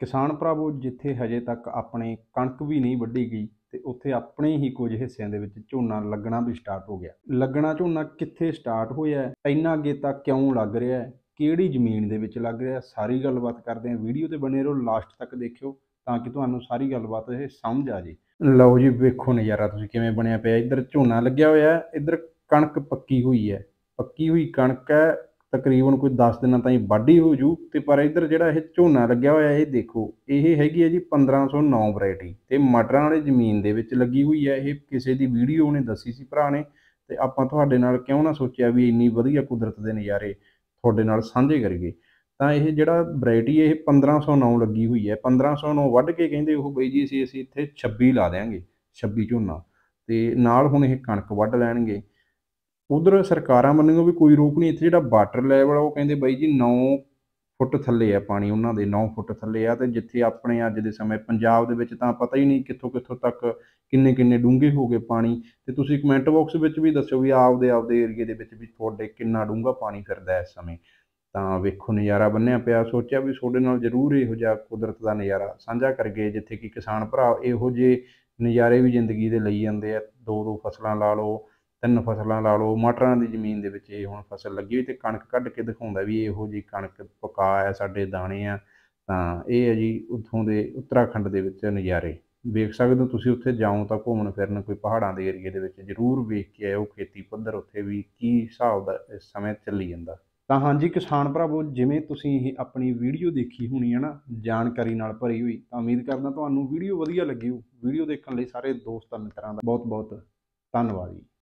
ਕਿਸਾਨ ਭਰਾਵੋ ਜਿੱਥੇ ਹਜੇ ਤੱਕ ਆਪਣੇ ਕਣਕ ਵੀ ਨਹੀਂ ਵੱਢੀ ਗਈ ਤੇ ਉੱਥੇ ਆਪਣੇ ਹੀ ਕੁਝ ਹਿੱਸਿਆਂ ਦੇ ਵਿੱਚ ਝੋਨਾ ਲੱਗਣਾ ਵੀ ਸਟਾਰਟ ਹੋ ਗਿਆ ਲੱਗਣਾ ਝੋਨਾ ਕਿੱਥੇ ਸਟਾਰਟ ਹੋਇਆ ਇੰਨਾ ਅੱਗੇ ਤੱਕ ਕਿਉਂ ਲੱਗ ਰਿਹਾ ਕਿਹੜੀ ਜ਼ਮੀਨ ਦੇ ਵਿੱਚ ਲੱਗ ਰਿਹਾ ਸਾਰੀ ਗੱਲਬਾਤ ਕਰਦੇ ਹਾਂ ਵੀਡੀਓ ਤੇ ਬਣੇ ਰਹੋ ਲਾਸਟ ਤੱਕ ਦੇਖਿਓ ਤਾਂ ਕਿ ਤੁਹਾਨੂੰ ਸਾਰੀ ਗੱਲਬਾਤ ਇਹ ਸਮਝ ਆ ਜੇ ਲਓ ਜੀ ਵੇਖੋ ਨਜ਼ਾਰਾ ਤੁਸੀਂ ਕਿਵੇਂ ਬਣਿਆ ਪਿਆ ਇੱਧਰ ਝੋਨਾ ਲੱਗਿਆ ਹੋਇਆ ਇੱਧਰ ਕਣਕ ਪੱਕੀ ਹੋਈ ਹੈ ਪੱਕੀ ਹੋਈ ਕਣਕ ਹੈ ਤਕਰੀਬਨ ਕੋਈ 10 ਦਿਨਾਂ ਤਾਈਂ ਵਾਢੀ ਹੋ ਜੂ ਤੇ ਪਰ ਇਧਰ ਜਿਹੜਾ ਇਹ ਝੋਨਾ ਲੱਗਿਆ ਹੋਇਆ ਇਹ ਦੇਖੋ ਇਹ ਹੈਗੀ ਹੈ ਜੀ 1509 ਵੈਰਾਈਟੀ ਤੇ ਮਟਰਾਂ ਵਾਲੇ ਜ਼ਮੀਨ ਦੇ ਵਿੱਚ ਲੱਗੀ ਹੋਈ ਹੈ ਇਹ ਕਿਸੇ ਦੀ ਵੀਡੀਓ ਨੇ ਦੱਸੀ ਸੀ ਭਰਾ ਨੇ ਤੇ ਆਪਾਂ ਤੁਹਾਡੇ ਨਾਲ ਕਿਉਂ ਨਾ ਸੋਚਿਆ ਵੀ ਇੰਨੀ ਵਧੀਆ ਕੁਦਰਤ ਦੇ ਨਜ਼ਾਰੇ ਤੁਹਾਡੇ ਨਾਲ ਸਾਂਝੇ ਕਰੀਏ ਤਾਂ ਇਹ ਜਿਹੜਾ ਵੈਰਾਈਟੀ ਇਹ 1509 ਲੱਗੀ ਹੋਈ ਹੈ 1509 ਵੱਢ ਕੇ ਕਹਿੰਦੇ ਉਹ ਬਈ ਜੀ ਅਸੀਂ ਅਸੀਂ ਇੱਥੇ 26 ਲਾ ਦੇਾਂਗੇ 26 ਝੋਨਾ ਤੇ ਨਾਲ ਹੁਣ ਇਹ ਕਣਕ ਵੱਢ ਲੈਣਗੇ ਉਧਰ ਸਰਕਾਰਾਂ ਮੰਨਣਗੇ ਵੀ ਕੋਈ ਰੋਕ ਨਹੀਂ ਇੱਥੇ ਜਿਹੜਾ ਵਾਟਰ ਲੈਵਲ ਆ ਉਹ ਕਹਿੰਦੇ ਬਾਈ ਜੀ 9 ਫੁੱਟ ਥੱਲੇ ਆ ਪਾਣੀ ਉਹਨਾਂ ਦੇ 9 ਫੁੱਟ ਥੱਲੇ ਆ ਤੇ ਜਿੱਥੇ ਆਪਣੇ ਅੱਜ ਦੇ ਸਮੇਂ ਪੰਜਾਬ ਦੇ ਵਿੱਚ ਤਾਂ ਪਤਾ ਹੀ ਨਹੀਂ ਕਿੱਥੋਂ ਕਿੱਥੋਂ ਤੱਕ ਕਿੰਨੇ ਕਿੰਨੇ ਡੂੰਘੇ ਹੋ ਗਏ ਪਾਣੀ ਤੇ ਤੁਸੀਂ ਕਮੈਂਟ ਬਾਕਸ ਵਿੱਚ ਵੀ ਦੱਸੋ ਵੀ ਆਪਦੇ ਆਪਦੇ ਏਰੀਏ ਦੇ ਵਿੱਚ ਵੀ ਤੁਹਾਡੇ ਕਿੰਨਾ ਡੂੰਘਾ ਪਾਣੀ ਫਿਰਦਾ ਇਸ ਸਮੇਂ ਤਾਂ ਵੇਖੋ ਨਜ਼ਾਰਾ ਬੰਨਿਆ ਪਿਆ ਸੋਚਿਆ ਵੀ ਤੁਹਾਡੇ ਨਾਲ ਜ਼ਰੂਰ ਇਹੋ ਜਿਹਾ ਕੁਦਰਤ ਦਾ ਨਜ਼ਾਰਾ ਸਾਂਝਾ ਕਰ ਗਏ ਜਿੱਥੇ ਕਿ ਕਿਸਾਨ ਭਰਾ ਇਹੋ ਜਿਹੇ ਨਜ਼ਾਰੇ ਵੀ ਜ਼ਿੰਦਗੀ ਦੇ ਲਈ ਜਾਂਦੇ ਆ ਦੋ ਦੋ ਫਸਲਾਂ ਲਾ ਲਓ ਤਿੰਨ ਫਸਲਾਂ ਲਾ ਲਓ ਮਟਰਾਂ ਦੀ ਜ਼ਮੀਨ ਦੇ ਵਿੱਚ ਇਹ ਹੁਣ ਫਸਲ ਲੱਗੀ ਹੋਈ ਤੇ ਕਣਕ ਕੱਢ ਕੇ ਦਿਖਾਉਂਦਾ ਵੀ ਇਹੋ ਜੀ ਕਣਕ ਪਕਾ ਆ ਸਾਡੇ ਦਾਣੇ ਆ ਤਾਂ ਇਹ ਹੈ ਜੀ ਉੱਥੋਂ ਦੇ ਉੱਤਰਾਖੰਡ ਦੇ ਵਿੱਚ ਨਜ਼ਾਰੇ ਵੇਖ ਸਕਦੇ ਹੋ ਤੁਸੀਂ ਉੱਥੇ ਜਾਓ ਤਾਂ ਘੁੰਮਣ ਫਿਰਨ ਕੋਈ ਪਹਾੜਾਂ ਦੇ ਏਰੀਏ ਦੇ ਵਿੱਚ ਜ਼ਰੂਰ ਵੇਖ ਕੇ ਆਇਓ ਖੇਤੀ ਪੱਧਰ ਉੱਥੇ ਵੀ ਕੀ ਹਿਸਾਬ ਦਾ ਇਸ ਸਮੇਂ ਚੱਲੀ ਜਾਂਦਾ ਤਾਂ ਹਾਂਜੀ ਕਿਸਾਨ ਭਰਾਵੋ ਜਿਵੇਂ ਤੁਸੀਂ ਇਹ ਆਪਣੀ ਵੀਡੀਓ ਦੇਖੀ ਹੋਣੀ ਹੈ ਨਾ ਜਾਣਕਾਰੀ ਨਾਲ ਭਰੀ ਹੋਈ ਤਾਂ ਉਮੀਦ ਕਰਦਾ ਤੁਹਾਨੂੰ ਵੀਡੀਓ ਵਧੀਆ ਲੱਗੀ ਹੋ ਵੀਡੀਓ ਦੇਖਣ ਲਈ ਸਾਰੇ ਦੋਸਤਾਂ ਮਿੱਤਰਾਂ ਦਾ ਬਹੁਤ ਬਹੁਤ ਧੰਨਵਾਦ ਜੀ